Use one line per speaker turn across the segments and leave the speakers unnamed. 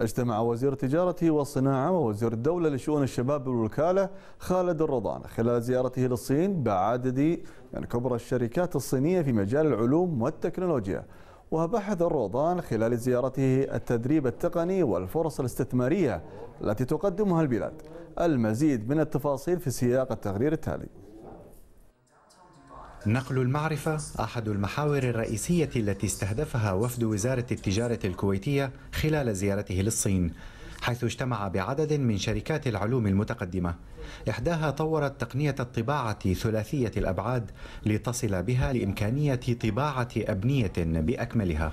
اجتمع وزير التجارة والصناعة ووزير الدولة لشؤون الشباب والوكالة خالد الرضان خلال زيارته للصين بعدد من يعني كبرى الشركات الصينية في مجال العلوم والتكنولوجيا وبحث الروضان خلال زيارته التدريب التقني والفرص الاستثمارية التي تقدمها البلاد المزيد من التفاصيل في سياق التقرير التالي
نقل المعرفة أحد المحاور الرئيسية التي استهدفها وفد وزارة التجارة الكويتية خلال زيارته للصين حيث اجتمع بعدد من شركات العلوم المتقدمة إحداها طورت تقنية الطباعة ثلاثية الأبعاد لتصل بها لإمكانية طباعة أبنية بأكملها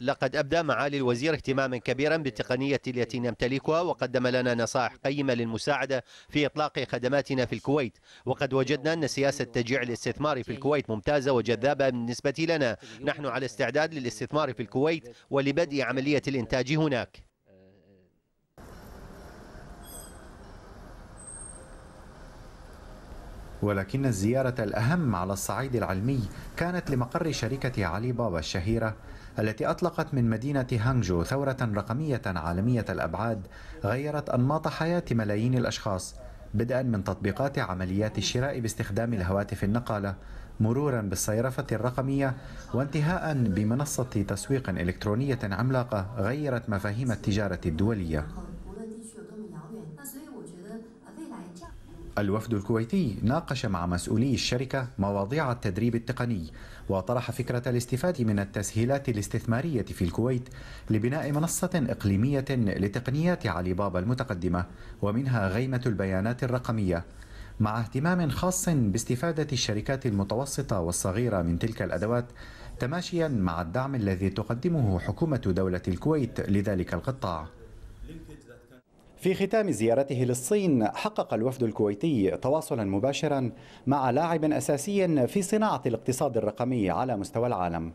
لقد أبدى معالي الوزير اهتماما كبيرا بالتقنية التي نمتلكها وقدم لنا نصائح قيمة للمساعدة في إطلاق خدماتنا في الكويت وقد وجدنا أن سياسة تشجيع الاستثمار في الكويت ممتازة وجذابة بالنسبة لنا نحن على استعداد للاستثمار في الكويت ولبدء عملية الإنتاج هناك
ولكن الزيارة الأهم على الصعيد العلمي كانت لمقر شركة علي بابا الشهيرة التي أطلقت من مدينة هانجو ثورة رقمية عالمية الأبعاد غيرت أنماط حياة ملايين الأشخاص بدءا من تطبيقات عمليات الشراء باستخدام الهواتف النقالة مرورا بالصيرفة الرقمية وانتهاء بمنصة تسويق إلكترونية عملاقة غيرت مفاهيم التجارة الدولية الوفد الكويتي ناقش مع مسؤولي الشركة مواضيع التدريب التقني وطرح فكرة الاستفادة من التسهيلات الاستثمارية في الكويت لبناء منصة إقليمية لتقنيات علي بابا المتقدمة ومنها غيمة البيانات الرقمية مع اهتمام خاص باستفادة الشركات المتوسطة والصغيرة من تلك الأدوات تماشيا مع الدعم الذي تقدمه حكومة دولة الكويت لذلك القطاع في ختام زيارته للصين حقق الوفد الكويتي تواصلا مباشرا مع لاعب أساسي في صناعة الاقتصاد الرقمي على مستوى العالم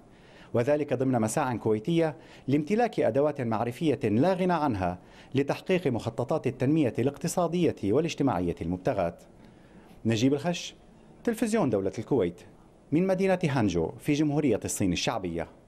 وذلك ضمن مساع كويتية لامتلاك أدوات معرفية لا غنى عنها لتحقيق مخططات التنمية الاقتصادية والاجتماعية المبتغاة نجيب الخش تلفزيون دولة الكويت من مدينة هانجو في جمهورية الصين الشعبية